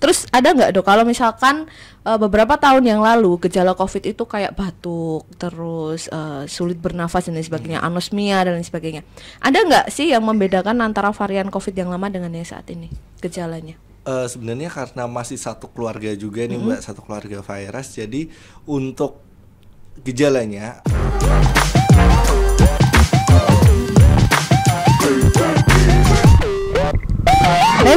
Terus ada nggak dok kalau misalkan uh, beberapa tahun yang lalu gejala COVID itu kayak batuk, terus uh, sulit bernafas dan lain sebagainya, hmm. anosmia dan lain sebagainya. Ada nggak sih yang membedakan antara varian COVID yang lama dengan yang saat ini gejalanya? Uh, Sebenarnya karena masih satu keluarga juga nih -hmm. mbak, satu keluarga virus, jadi untuk gejalanya.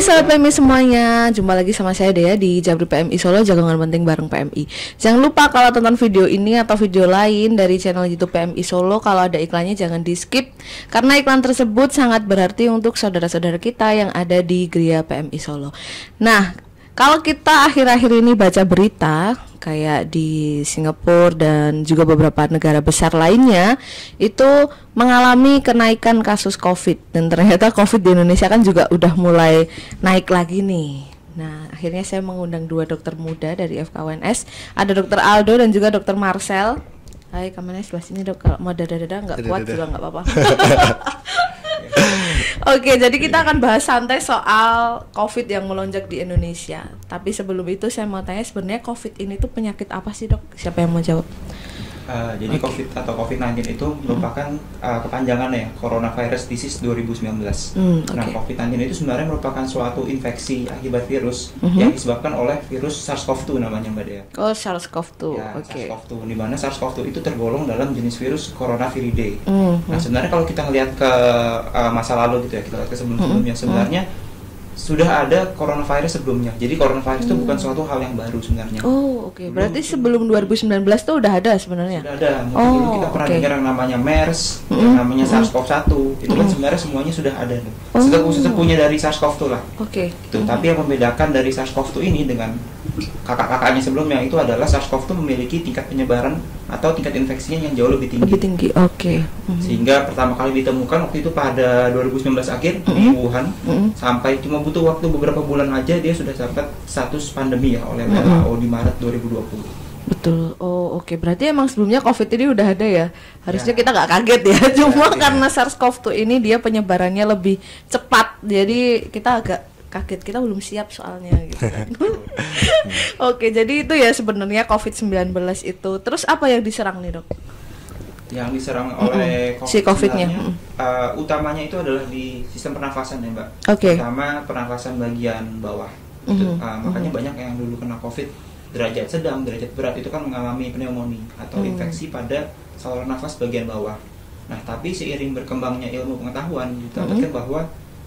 sahabat PMI semuanya, jumpa lagi sama saya Dea di Jabri PMI Solo jagungan Penting bareng PMI. Jangan lupa kalau tonton video ini atau video lain dari channel YouTube PMI Solo kalau ada iklannya jangan di skip karena iklan tersebut sangat berarti untuk saudara-saudara kita yang ada di Gria PMI Solo. Nah, kalau kita akhir-akhir ini baca berita kayak di Singapura dan juga beberapa negara besar lainnya itu mengalami kenaikan kasus Covid dan ternyata Covid di Indonesia kan juga udah mulai naik lagi nih. Nah, akhirnya saya mengundang dua dokter muda dari FKWNS, ada dokter Aldo dan juga dokter Marcel. Hai, kamarnya sebelah sini dok, kalau mau dada-dada nggak kuat juga nggak apa-apa. Oke, jadi kita akan bahas santai soal COVID yang melonjak di Indonesia. Tapi sebelum itu saya mau tanya sebenarnya COVID ini tuh penyakit apa sih dok? Siapa yang mau jawab? Eh, jadi okay. COVID atau COVID-19 itu hmm. merupakan hmm. uh, eh, kepanjangannya Coronavirus Disease 2019. sembilan okay. Hmm, nah, COVID-19 itu sebenarnya merupakan suatu infeksi akibat virus hmm. yang disebabkan oleh virus SARS-CoV-2 namanya Mbak Dea. Oh, SARS-CoV-2. Ya, Okay. SARS-CoV-2 di mana SARS-CoV-2 itu tergolong dalam jenis virus Coronaviridae. Hmm. Nah, hmm. sebenarnya kalau kita lihat ke uh, masa lalu gitu ya, kita lihat ke sebelum-sebelumnya hmm. sebenarnya hmm sudah ada coronavirus sebelumnya. Jadi coronavirus itu hmm. bukan suatu hal yang baru sebenarnya. Oh, oke. Okay. Berarti sebelum 2019 tuh udah ada sebenarnya. Sudah ada. Mungkin oh, dulu kita pernah okay. dengar yang namanya MERS, -hmm. yang namanya hmm. SARS-CoV-1. Itu kan -hmm. kan sebenarnya semuanya sudah ada. Oh. Sudah punya dari SARS-CoV-2 lah. Oke. Okay. Itu, -hmm. Tapi yang membedakan dari SARS-CoV-2 ini dengan kakak-kakaknya sebelumnya itu adalah SARS-CoV itu memiliki tingkat penyebaran atau tingkat infeksinya yang jauh lebih tinggi. Lebih tinggi, oke. Okay. Mm-hmm. Mhm. Sehingga pertama kali ditemukan waktu itu pada 2019 akhir mm-hmm. di mhm. Wuhan mm-hmm. sampai cuma butuh waktu beberapa bulan aja dia sudah dapat status pandemi ya oleh mhm. WHO mm-hmm. di Maret 2020. Betul. Oh, oke. Okay. Berarti emang sebelumnya COVID ini udah ada ya. Harusnya ya. kita nggak kaget ya. Iya, cuma ya, karena SARS-CoV-2 ini dia penyebarannya lebih cepat, jadi kita agak kaget kita belum siap soalnya gitu kan. Oke, jadi itu ya sebenarnya COVID-19 itu. Terus apa yang diserang nih, Dok? Yang diserang mm -hmm. oleh COVID si covid uh, utamanya itu adalah di sistem pernafasan ya, Mbak. Okay. Utama pernafasan bagian bawah. Mm -hmm. uh, makanya mm -hmm. banyak yang dulu kena COVID derajat sedang, derajat berat itu kan mengalami pneumonia atau mm -hmm. infeksi pada saluran nafas bagian bawah. Nah, tapi seiring berkembangnya ilmu pengetahuan, kita mm -hmm. bahwa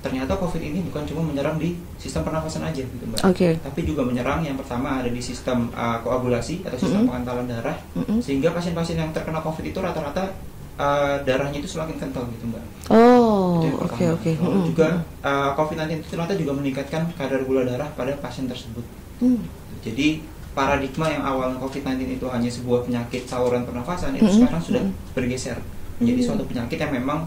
ternyata COVID ini bukan cuma menyerang di sistem pernafasan aja, gitu mbak. Okay. Tapi juga menyerang yang pertama ada di sistem uh, koagulasi atau sistem mm -hmm. pengentalan darah, mm -hmm. sehingga pasien-pasien yang terkena COVID itu rata-rata uh, darahnya itu semakin kental, gitu mbak. Oh, oke oke. Okay, okay. juga uh, COVID-19 itu ternyata juga meningkatkan kadar gula darah pada pasien tersebut. Mm. Jadi paradigma yang awal COVID-19 itu hanya sebuah penyakit saluran pernafasan itu mm -hmm. sekarang sudah bergeser menjadi mm -hmm. suatu penyakit yang memang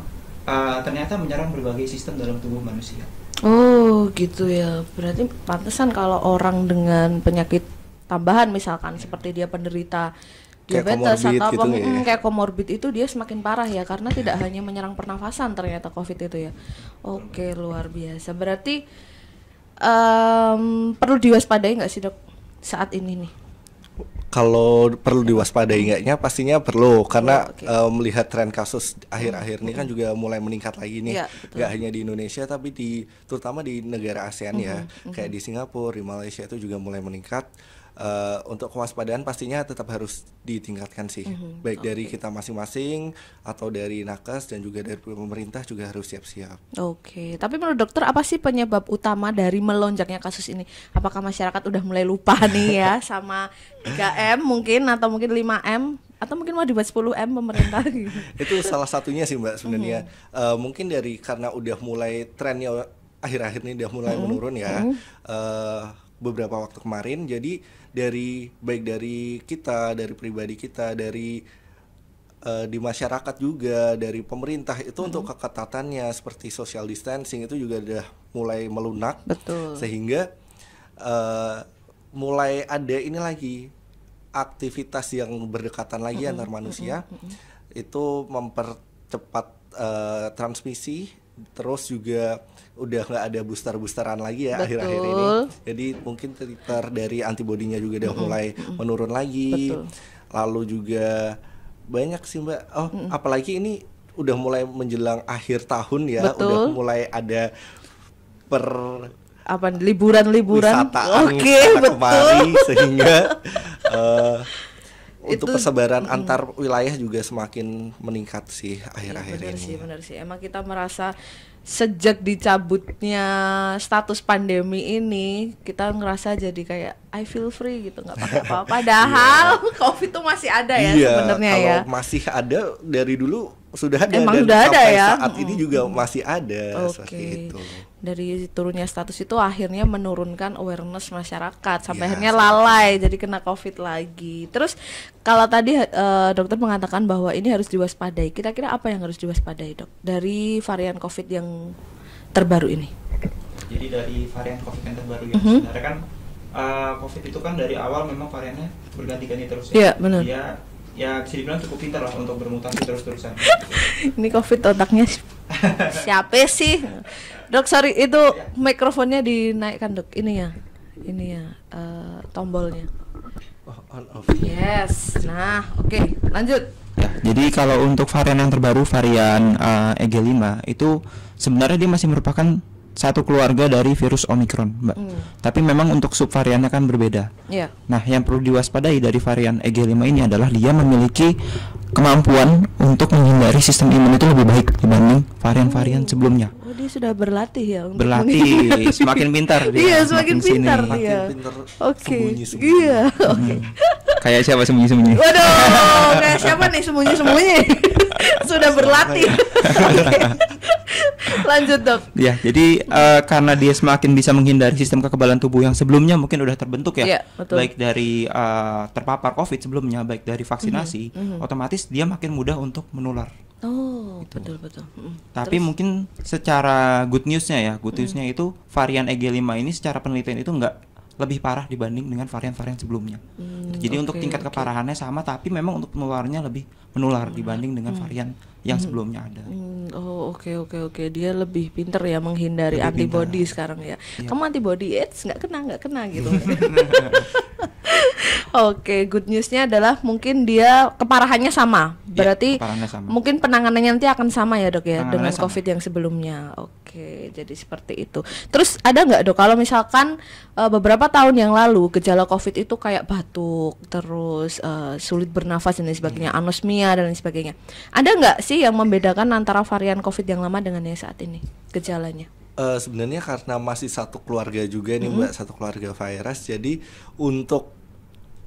Eh, ternyata menyerang berbagai sistem dalam tubuh manusia. Oh gitu ya, berarti pantesan kalau orang dengan penyakit tambahan misalkan iya. seperti dia penderita diabetes atau gitu hmm, ya. kayak komorbid itu dia semakin parah ya karena iya. tidak hanya menyerang pernafasan ternyata covid itu ya oke okay, luar biasa berarti um, perlu diwaspadai nggak sih dok saat ini nih kalau perlu diwaspadai enggaknya pastinya perlu oh, karena oh, eh, okay. uh, melihat tren kasus akhir-akhir ini kan juga mulai meningkat lagi nih. Ya, hanya di Indonesia tapi di terutama di negara ASEAN mm -hmm, ya. Mm -hmm. Kayak di Singapura, di Malaysia itu juga mulai meningkat Eh, untuk kewaspadaan pastinya tetap harus ditingkatkan sih mm-hmm. baik okay. dari kita masing-masing atau dari nakes dan juga dari pemerintah juga harus siap-siap oke okay. tapi menurut dokter apa sih penyebab utama dari melonjaknya kasus ini apakah masyarakat udah mulai lupa nih ya sama 3M mungkin atau mungkin 5M atau mungkin mau dibuat 10 m pemerintah itu salah satunya sih mbak sebenarnya mm -hmm. uh, mungkin dari karena udah mulai trennya akhir-akhir ini udah mulai mm -hmm. menurun ya mm -hmm. uh, beberapa waktu kemarin jadi dari baik dari kita dari pribadi kita dari uh, di masyarakat juga dari pemerintah itu hmm. untuk mm-hmm. keketatannya seperti social distancing itu juga sudah mulai melunak betul sehingga uh, mulai ada ini lagi aktivitas yang berdekatan lagi mm -hmm. antar mm-hmm. manusia mm -hmm. itu mempercepat uh, transmisi terus juga udah nggak ada booster boosteran lagi ya akhir-akhir ini jadi mungkin titer dari antibodinya juga udah mulai menurun lagi Betul. lalu juga banyak sih mbak oh mm-hmm. apalagi ini udah mulai menjelang akhir tahun ya Betul. udah mulai ada per apa liburan-liburan oke okay, betul kemari, sehingga uh, untuk persebaran mm. antar wilayah juga semakin meningkat sih akhir-akhir iya, ini. sih, benar sih. Emang kita merasa sejak dicabutnya status pandemi ini kita ngerasa jadi kayak I feel free gitu nggak pakai apa-apa. Padahal yeah. COVID tuh masih ada ya yeah, sebenarnya ya. Masih ada dari dulu sudah ada Emang dan sudah ada ya? saat ini juga masih ada okay. itu. Dari turunnya status itu akhirnya menurunkan awareness masyarakat sampai ya, akhirnya lalai jadi kena covid lagi. Terus kalau tadi uh, dokter mengatakan bahwa ini harus diwaspadai. Kira-kira apa yang harus diwaspadai, Dok? Dari varian covid yang terbaru ini. Jadi dari varian covid yang terbaru ini ya, mm -hmm. sebenarnya kan uh, COVID itu kan dari awal memang variannya berganti-ganti terus ya. Iya benar. Dia ya bisa dibilang cukup pintar lah untuk bermutasi terus-terusan. Ini covid otaknya siapa sih? Dok, sorry itu ya. mikrofonnya dinaikkan dok. Ini ya, ini ya uh, tombolnya. Oh, on off. Yes. Nah, oke, okay. lanjut. Ya, jadi kalau untuk varian yang terbaru varian uh, eh, EG5 itu sebenarnya dia masih merupakan satu keluarga dari virus Omicron, Mbak. Hmm. Tapi memang untuk subvariannya kan berbeda. Yeah. Nah, yang perlu diwaspadai dari varian EG5 ini adalah dia memiliki kemampuan untuk menghindari sistem imun itu lebih baik dibanding varian-varian hmm. sebelumnya. Oh, dia sudah berlatih ya. berlatih, semakin pintar dia. Iya, semakin, semakin pintar sini. dia. Oke. Okay. Iya, hmm. oke. Hmm. Kayak siapa sembunyi-sembunyi? Waduh, kayak siapa nih sembunyi-sembunyi? sudah berlatih. Lanjut dok. Ya, jadi uh, karena dia semakin bisa menghindari sistem kekebalan tubuh yang sebelumnya mungkin udah terbentuk ya, ya betul. baik dari uh, terpapar COVID sebelumnya, baik dari vaksinasi, mm -hmm. otomatis dia makin mudah untuk menular. Oh, gitu. betul betul. Mm. Tapi Terus? mungkin secara good newsnya ya, good mm-hmm. newsnya mm. itu varian EG5 ini secara penelitian itu enggak lebih parah dibanding dengan varian-varian sebelumnya. Hmm, Jadi okay, untuk tingkat okay. keparahannya sama, tapi memang untuk penularannya lebih menular hmm. dibanding dengan hmm. varian yang hmm. sebelumnya ada. Hmm. Oh oke okay, oke okay, oke, okay. dia lebih pinter ya menghindari lebih antibody sekarang ya. Yep. Iya. Kamu antibody AIDS nggak kena nggak kena gitu. oke, okay, good newsnya adalah mungkin dia keparahannya sama, Iya, Berarti ya, sama. mungkin penanganannya nanti akan sama ya dok ya dengan sama. COVID yang sebelumnya. Oke, jadi seperti itu. Terus ada nggak dok kalau misalkan uh, beberapa tahun yang lalu gejala COVID itu kayak batuk, terus uh, sulit bernafas dan lain sebagainya, hmm. anosmia dan lain sebagainya. Ada nggak sih yang membedakan antara varian COVID yang lama dengan yang saat ini gejalanya? Uh, sebenarnya karena masih satu keluarga juga nih mm -hmm. mbak satu keluarga virus jadi untuk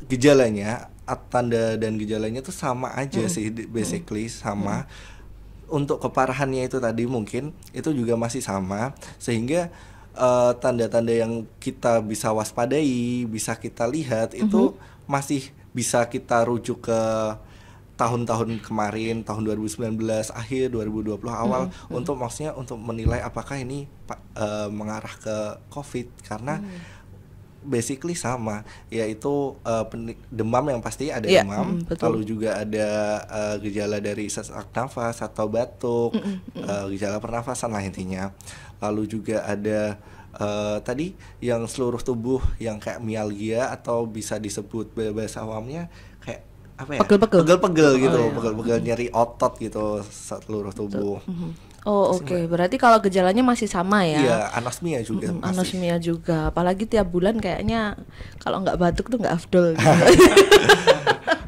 gejalanya tanda dan gejalanya tuh sama aja hmm. sih hmm. basically hmm. sama hmm. untuk keparahannya itu tadi mungkin itu juga masih sama sehingga eh, tanda-tanda uh, yang kita bisa waspadai bisa kita lihat hmm. itu masih bisa kita rujuk ke tahun-tahun kemarin tahun 2019 akhir 2020 awal hmm. hmm. untuk maksudnya untuk menilai apakah ini uh, mengarah ke covid karena hmm basically sama yaitu uh, demam yang pasti ada yeah, demam mm, betul. lalu juga ada uh, gejala dari sesak nafas atau batuk mm, mm, uh, gejala pernafasan lah intinya lalu juga ada uh, tadi yang seluruh tubuh yang kayak mialgia atau bisa disebut bahasa awamnya kayak apa ya pegel-pegel gitu oh, iya. pegel-pegel nyeri otot gitu seluruh tubuh mm-hmm. Oh oke, okay. berarti kalau gejalanya masih sama ya? Iya, anosmia juga. Mm, anosmia juga, apalagi tiap bulan kayaknya kalau nggak batuk tuh nggak afdol. Gitu.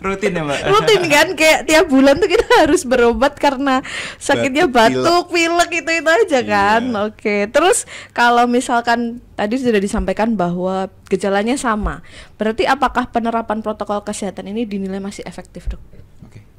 Rutin ya mbak. Rutin kan, kayak tiap bulan tuh kita harus berobat karena sakitnya batuk, pilek, pilek itu itu aja iya. kan. Oke, okay. terus kalau misalkan tadi sudah disampaikan bahwa gejalanya sama, berarti apakah penerapan protokol kesehatan ini dinilai masih efektif dok?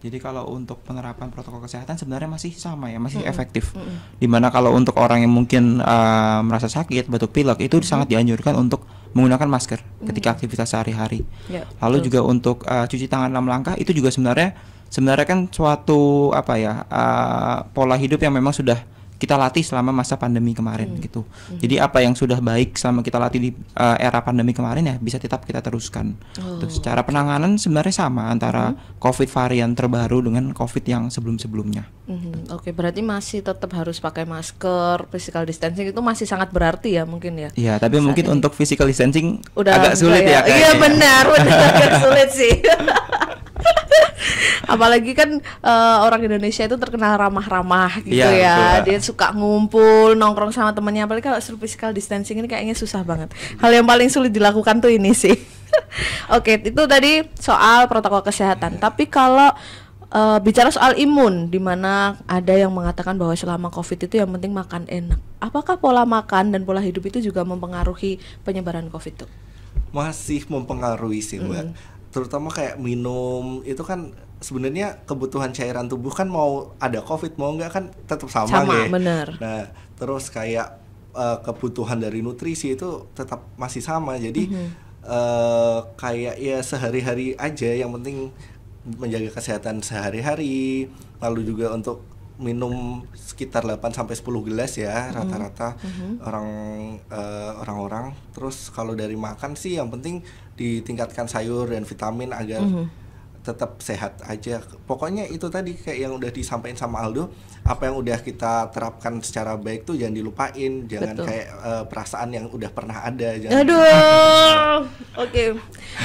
Jadi kalau untuk penerapan protokol kesehatan sebenarnya masih sama ya, masih mm -hmm. efektif. Mm -hmm. Dimana kalau untuk orang yang mungkin uh, merasa sakit, batuk pilek itu mm -hmm. sangat dianjurkan untuk menggunakan masker mm -hmm. ketika aktivitas sehari-hari. Yeah, Lalu betul. juga untuk uh, cuci tangan enam langkah itu juga sebenarnya sebenarnya kan suatu apa ya uh, pola hidup yang memang sudah kita latih selama masa pandemi kemarin hmm. gitu. Hmm. Jadi apa yang sudah baik selama kita latih di uh, era pandemi kemarin ya bisa tetap kita teruskan. Oh. Terus secara penanganan sebenarnya sama antara hmm. COVID varian terbaru dengan COVID yang sebelum-sebelumnya. Hmm. Oke, okay, berarti masih tetap harus pakai masker, physical distancing itu masih sangat berarti ya mungkin ya. Iya, tapi Misalnya mungkin ini. untuk physical distancing udah agak sulit ya. ya iya ya, benar, benar agak sulit sih. apalagi kan uh, orang Indonesia itu terkenal ramah-ramah gitu iya, ya, ya. dia suka ngumpul nongkrong sama temennya apalagi kalau suruh physical distancing ini kayaknya susah banget hal yang paling sulit dilakukan tuh ini sih oke okay, itu tadi soal protokol kesehatan tapi kalau uh, bicara soal imun dimana ada yang mengatakan bahwa selama covid itu yang penting makan enak apakah pola makan dan pola hidup itu juga mempengaruhi penyebaran covid tuh masih mempengaruhi sih mbak -hmm terutama kayak minum itu kan sebenarnya kebutuhan cairan tubuh kan mau ada covid mau nggak kan tetap sama, sama deh. Ya. bener. Nah terus kayak uh, kebutuhan dari nutrisi itu tetap masih sama jadi mm -hmm. uh, kayak ya sehari-hari aja yang penting menjaga kesehatan sehari-hari lalu juga untuk minum sekitar 8 sampai 10 gelas ya mm-hmm. rata-rata mm -hmm. orang uh, orang-orang. Terus kalau dari makan sih yang penting ditingkatkan sayur dan vitamin agar mm -hmm. tetap sehat aja. Pokoknya itu tadi kayak yang udah disampaikan sama Aldo, apa yang udah kita terapkan secara baik tuh jangan dilupain, jangan Betul. kayak uh, perasaan yang udah pernah ada. Jangan Aduh. Oke. okay.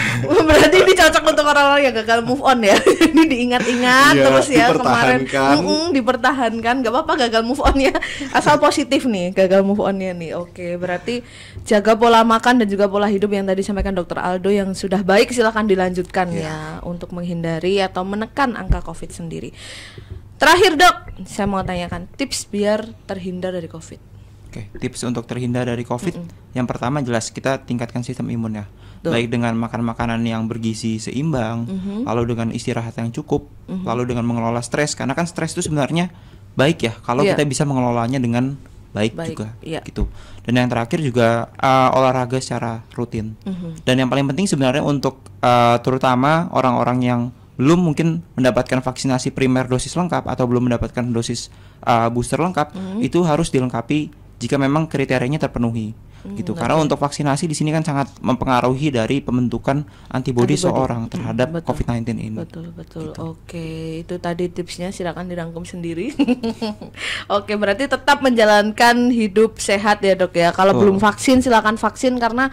Berarti cocok untuk orang-orang yang gagal move on ya. Ini diingat-ingat ya, terus ya kemarin. Mm -mm, dipertahankan, nggak apa-apa gagal move on ya. Asal positif nih gagal move onnya nih. Oke, berarti jaga pola makan dan juga pola hidup yang tadi sampaikan Dokter Aldo yang sudah baik silahkan dilanjutkan ya, ya untuk menghindari atau menekan angka COVID sendiri. Terakhir dok, saya mau tanyakan tips biar terhindar dari COVID. Oke, tips untuk terhindar dari COVID, mm -mm. yang pertama jelas kita tingkatkan sistem imun ya, baik dengan makan makanan yang bergizi seimbang, mm -hmm. lalu dengan istirahat yang cukup, mm -hmm. lalu dengan mengelola stres, karena kan stres itu sebenarnya baik ya kalau yeah. kita bisa mengelolanya dengan baik, baik juga yeah. gitu. Dan yang terakhir juga uh, olahraga secara rutin. Mm -hmm. Dan yang paling penting sebenarnya untuk uh, terutama orang-orang yang belum mungkin mendapatkan vaksinasi primer dosis lengkap atau belum mendapatkan dosis uh, booster lengkap, mm -hmm. itu harus dilengkapi jika memang kriterianya terpenuhi hmm, gitu. okay. Karena untuk vaksinasi di sini kan sangat mempengaruhi dari pembentukan antibodi seorang hmm, terhadap hmm, COVID-19 ini. Betul betul. Gitu. Oke, itu tadi tipsnya silakan dirangkum sendiri. Oke, berarti tetap menjalankan hidup sehat ya, Dok ya. Kalau oh. belum vaksin silakan vaksin karena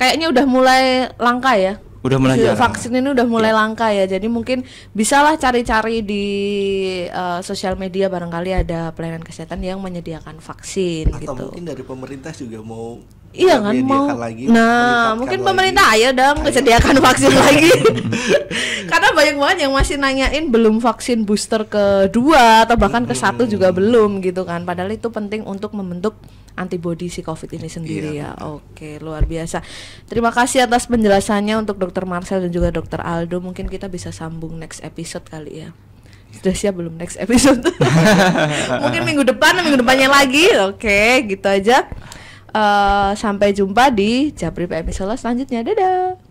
kayaknya udah mulai langka ya udah mulai iya, jarang. vaksin ini udah mulai ya. langka ya jadi mungkin bisalah cari-cari di uh, sosial media barangkali ada pelayanan kesehatan yang menyediakan vaksin atau gitu. mungkin dari pemerintah juga mau Iya kan mau. Lagi, nah, mungkin lagi. pemerintah ayo dong menyediakan vaksin lagi. Karena banyak banget yang masih nanyain belum vaksin booster kedua atau bahkan ke satu hmm. juga belum gitu kan. Padahal itu penting untuk membentuk antibodi si COVID ini iya. sendiri iya, ya. Benar. Oke, luar biasa. Terima kasih atas penjelasannya untuk Dokter Marcel dan juga Dokter Aldo. Mungkin kita bisa sambung next episode kali ya sudah siap belum next episode mungkin minggu depan minggu depannya lagi oke gitu aja uh, sampai jumpa di Japri PMI Solo selanjutnya dadah